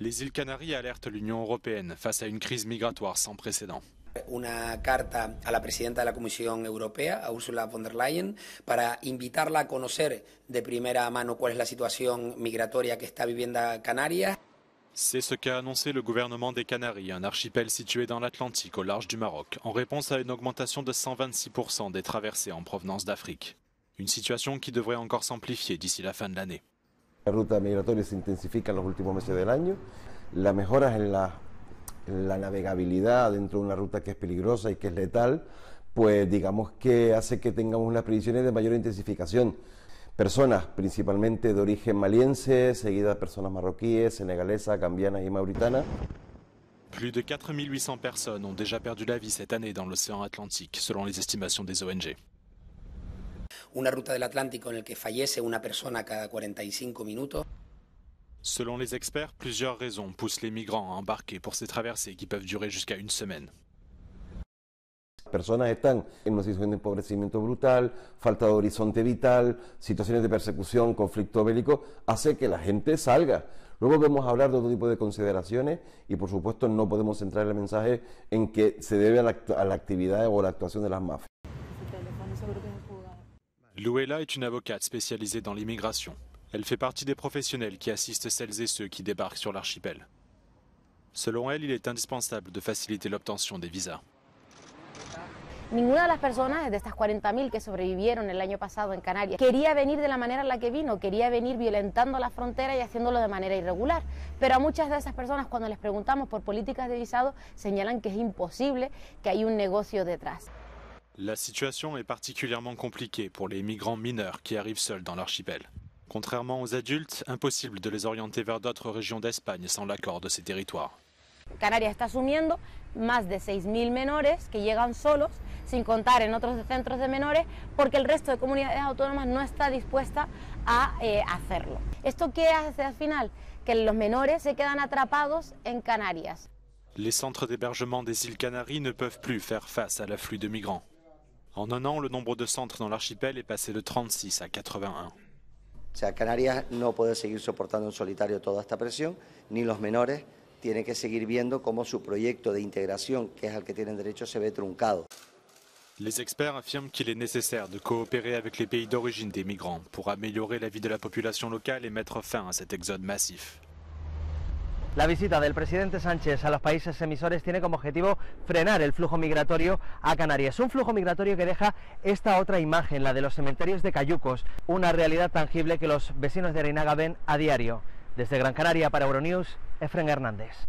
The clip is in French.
les îles Canaries alertent l'Union européenne face à une crise migratoire sans précédent. una carta a la presidenta de la Comisión Europea, Ursula von der Leyen, para invitarla a conocer de primera mano la que C'est ce qu'a annoncé le gouvernement des Canaries, un archipel situé dans l'Atlantique au large du Maroc, en réponse à une augmentation de 126% des traversées en provenance d'Afrique. Une situation qui devrait encore s'amplifier d'ici la fin de l'année. La ruta migratoria se intensifica en los últimos meses del año. Las mejoras en la, la navegabilidad dentro de una ruta que es peligrosa y que es letal, pues digamos que hace que tengamos unas previsiones de mayor intensificación. Personas principalmente de origen maliense, seguidas de personas marroquíes, senegalesas, gambianas y mauritanas. Plus de 4800 personas han déjà perdu la esta cette année el océano Atlántico, según las estimaciones de ONG una ruta del Atlántico en la que fallece una persona cada 45 minutos. Selon les experts, plusieurs raisons poussent les migrants à embarquer pour ces traversées qui peuvent durer jusqu'à une semaine. personas están en una situación de empobrecimiento brutal, falta de horizonte vital, situaciones de persecución, conflicto bélico, hace que la gente salga. Luego podemos hablar de otro tipo de consideraciones y por supuesto no podemos centrar el mensaje en que se debe a la actividad o la actuación de las mafias. Louella est une avocate spécialisée dans l'immigration. Elle fait partie des professionnels qui assistent celles et ceux qui débarquent sur l'archipel. Selon elle, il est indispensable de faciliter l'obtention des visas. Ninguna de las personas de estas 40.000 que sobrevivieron el año pasado en Canarias quería venir de la manera en la que vino, quería venir violentando la frontera y haciéndolo de manera irregular. Pero a muchas de esas personas cuando les preguntamos por políticas de visado señalan que es imposible, que hay un negocio detrás. La situation est particulièrement compliquée pour les migrants mineurs qui arrivent seuls dans l'archipel. Contrairement aux adultes, impossible de les orienter vers d'autres régions d'Espagne sans l'accord de ces territoires. Canarias está asumiendo más de 6.000 menores qui llegan solos, sin contar en otros centros de menores, porque el resto de comunidades autónomas no está dispuesta a eh, hacerlo. ¿Esto qué hace al final? Que los menores se quedan atrapados en Canarias. Les centres d'hébergement des îles Canaries ne peuvent plus faire face à l'afflux de migrants. En un an, le nombre de centres dans l'archipel est passé de 36 à 81. Canarias no puede seguir soportando en solitario toda esta presión, ni los menores tienen que seguir viendo cómo de integración, que es al que tienen derecho, se ve truncado. Les experts affirment qu'il est nécessaire de coopérer avec les pays d'origine des migrants pour améliorer la vie de la population locale et mettre fin à cet exode massif. La visita del presidente Sánchez a los países emisores tiene como objetivo frenar el flujo migratorio a Canarias. Un flujo migratorio que deja esta otra imagen, la de los cementerios de Cayucos, una realidad tangible que los vecinos de Arinaga ven a diario. Desde Gran Canaria para Euronews, Efren Hernández.